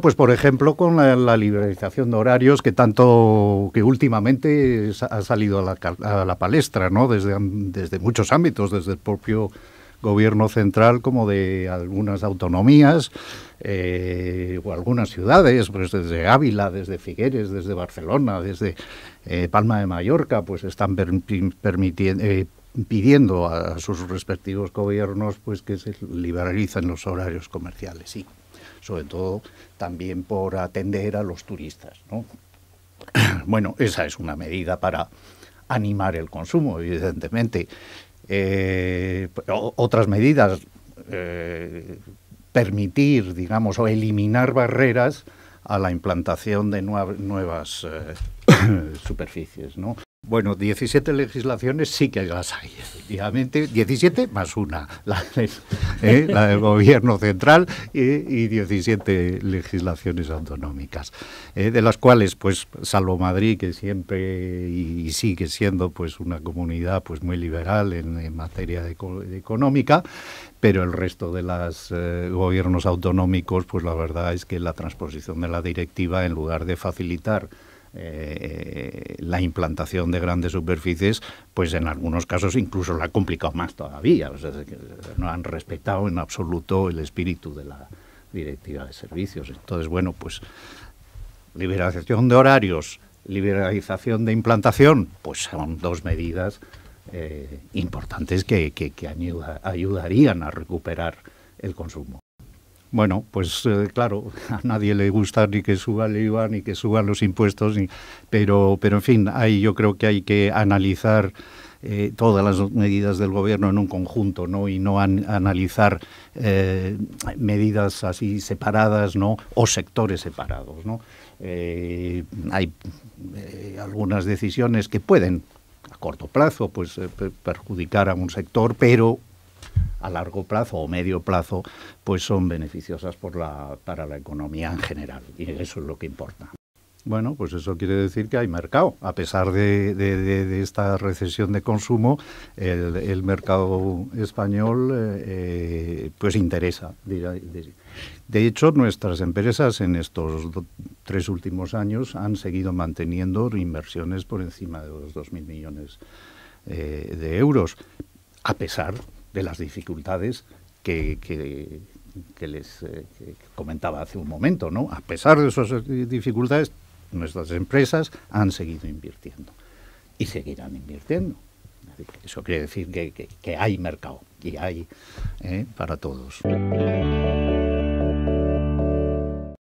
Pues por ejemplo con la, liberalización de horarios que tanto que últimamente ha salido a la, palestra, ¿no? Desde, desde muchos ámbitos, desde el propio gobierno central como de algunas autonomías eh, o algunas ciudades, pues desde Ávila, desde Figueres, desde Barcelona, desde eh, Palma de Mallorca, pues están permitiendo... Eh, pidiendo a sus respectivos gobiernos pues que se liberalicen los horarios comerciales, sí. Sobre todo también por atender a los turistas, Bueno, esa es una medida para animar el consumo, evidentemente. Eh, otras medidas, eh, permitir, digamos, o eliminar barreras a la implantación de nuevas eh, superficies, ¿no? Bueno, 17 legislaciones sí que las hay, efectivamente. 17 más una, ¿eh? la del, Gobierno Central y, 17 legislaciones autonómicas, ¿eh? de las cuales, pues, salvo Madrid, que siempre y, sigue siendo, pues, una comunidad, pues, muy liberal en, materia económica, pero el resto de los eh, gobiernos autonómicos, pues, la verdad es que la transposición de la directiva, en lugar de facilitar eh, la implantación de grandes superficies, pues en algunos casos incluso la ha complicado más todavía. no han respetado en absoluto el espíritu de la directiva de servicios. Entonces, bueno, pues liberalización de horarios, liberalización de implantación, pues son dos medidas eh, importantes que, ayudarían a recuperar el consumo. Bueno, pues eh, claro, a nadie le gusta ni que suba el IVA, ni que suban los impuestos, pero, pero en fin, ahí yo creo que hay que analizar eh, todas las medidas del gobierno en un conjunto, ¿no? Y no analizar eh, medidas así separadas, ¿no? O sectores separados, ¿no? hay algunas decisiones que pueden a corto plazo pues perjudicar a un sector, pero a largo plazo o medio plazo, pues son beneficiosas para la economía en general. Y eso es lo que importa. Bueno, pues eso quiere decir que hay mercado. A pesar de, esta recesión de consumo, el, mercado español eh, pues interesa. De hecho, nuestras empresas en estos tres últimos años han seguido manteniendo inversiones por encima de los 2.000 millones eh, de euros, a pesar de las dificultades que, que, les eh, comentaba hace un momento. ¿no? A pesar de esas dificultades, nuestras empresas han seguido invirtiendo y seguirán invirtiendo. Eso quiere decir que, hay mercado y hay ¿eh? para todos.